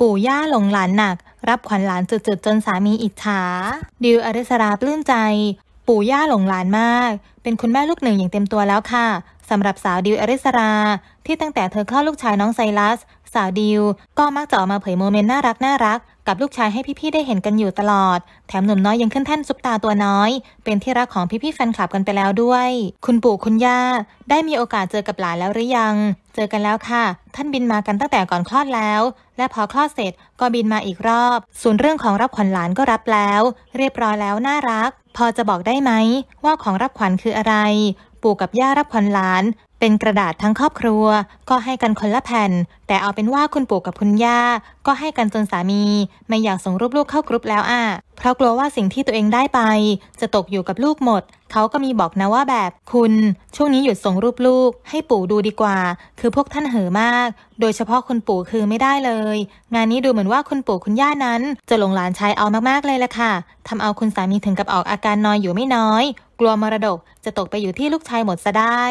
ปู่ย่าหลงหลานหนัก รับขวัญหลานจุดๆจนสามีอิจฉาดิวอริสราปลื้มใจ ปู่ย่าหลงหลานมาก เป็นคุณแม่ลูกหนึ่งอย่างเต็มตัวแล้วค่ะสำหรับสาวดิวอริสรา ที่ตั้งแต่เธอคลอดลูกชายน้องไซรัสสาวดิวก็มักจะออกมาเผยโมเมนต์ น่ารักน่ารัก กับลูกชายให้พี่ๆ ได้เห็นกันอยู่ตลอด แถมหนุ่มน้อยยังขึ้นแท่นซุปตาตัวน้อย เป็นที่รักของพี่ๆแฟนคลับกันไปแล้วด้วย คุณปู่คุณ ย่าได้มีโอกาสเจอกับหลานแล้วหรือยัง เจอกันแล้วค่ะ ท่านบินมากันตั้งแต่ก่อนคลอดแล้ว และพอคลอดเสร็จก็บินมาอีกรอบ ส่วนเรื่องของรับขวัญหลานก็รับแล้ว เรียบร้อยแล้วน่ารัก พอจะบอกได้ไหมว่าของรับขวัญคืออะไร ปู่กับย่ารับขวัญหลานเป็นกระดาษทั้งครอบครัว ก็ให้กันคนละแผ่น แต่เอาเป็นว่าคุณปู่กับคุณย่าก็ให้กันจนสามี ไม่อยากส่งรูปลูกเข้ากรุ๊ปแล้วอ่ะ เพราะกลัวว่าสิ่งที่ตัวเองได้ไป จะตกอยู่กับลูกหมด เขาก็มีบอกนะว่าแบบคุณช่วงนี้หยุดส่งรูปลูก ให้ปู่ดูดีกว่า คือพวกท่านเห่อมาก โดยเฉพาะคุณปู่คือไม่ได้เลย งานนี้ดูเหมือนว่าคุณปู่คุณย่านั้น จะหลงหลานชายเอามากๆเลยละค่ะทำเอาคุณสามีถึงกับออกอาการนอยอยู่ไม่น้อย กลัวมรดกจะตกไปอยู่ที่ลูกชายหมดซะได้